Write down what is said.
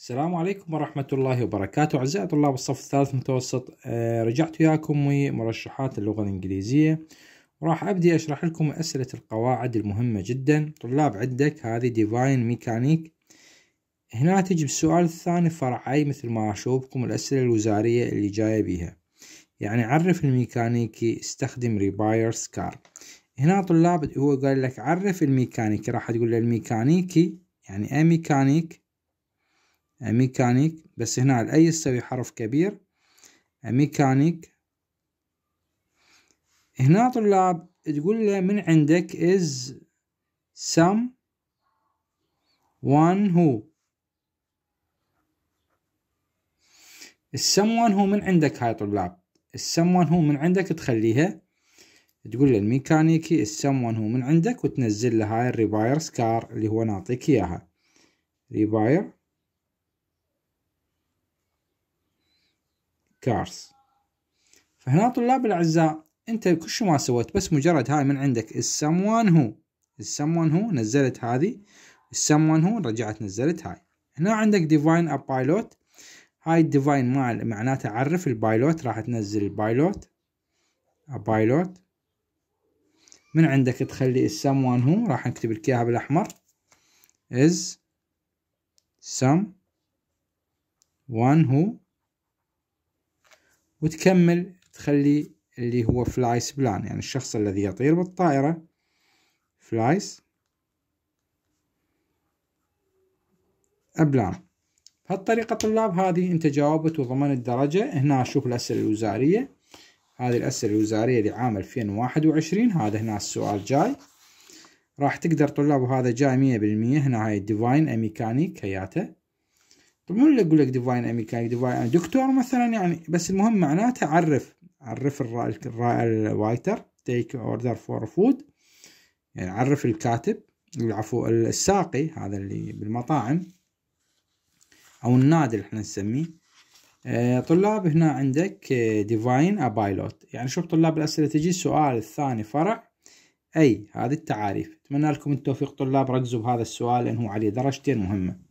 السلام عليكم ورحمة الله وبركاته أعزائي طلاب الصف الثالث متوسط آه، رجعت وياكم مرشحات اللغة الإنجليزية وراح أبدي أشرح لكم أسئلة القواعد المهمة جدا طلاب عندك هذه ديفاين ميكانيك هنا تجي بالسؤال الثاني فرعي مثل ما أشوفكم الأسئلة الوزارية اللي جاية بيها يعني عرف الميكانيكي استخدم ريبايرز كار هنا طلاب هو قال لك عرف الميكانيكي راح تقول له الميكانيكي يعني أي ميكانيك ميكانيك بس هنا على الاي يستوي حرف كبير ميكانيك هنا طلاب تقول له من عندك is some one who وان هو من عندك هاي طلاب وان هو من عندك تخليها تقول له الميكانيكي وان هو من عندك وتنزل له هاي الريباير سكار اللي هو نعطيك اياها ريباير كارز فهنا طلاب الأعزاء أنت كل شو ما سويت بس مجرد هاي من عندك السموان هو السموان هو نزلت هذه السموان هو رجعت نزلت هاي هنا عندك ديفاين ا بايلوت هاي الديفاين مع معناته عرف البايلوت راح تنزل البايلوت بايلوت من عندك تخلي السموان هو راح نكتب لك اياها بالاحمر از سم وان هو وتكمل تخلي اللي هو فلايس بلان يعني الشخص الذي يطير بالطائرة فلايس أبلان بهالطريقة طلاب هذه انت جاوبت وضمنت درجة هنا شوف الأسئلة الوزارية هذه الأسئلة الوزارية لعام 2021 هذا هنا السؤال جاي راح تقدر طلاب وهذا جاي 100% هنا هاي الديفاين اميكانيك هياته طيب مو اللي اقول لك ديفاين امريكاني ديفاين دكتور مثلا يعني بس المهم معناته عرف عرف الوايتر تيك اوردر فور فود يعني عرف الكاتب العفو الساقي هذا اللي بالمطاعم او النادل احنا نسميه آه، طلاب هنا عندك ديفاين آه، ابايلوت يعني شوف طلاب الاسئله تجي السؤال الثاني فرع اي هذه التعاريف اتمنى لكم التوفيق طلاب ركزوا بهذا السؤال لانه عليه درجتين مهمه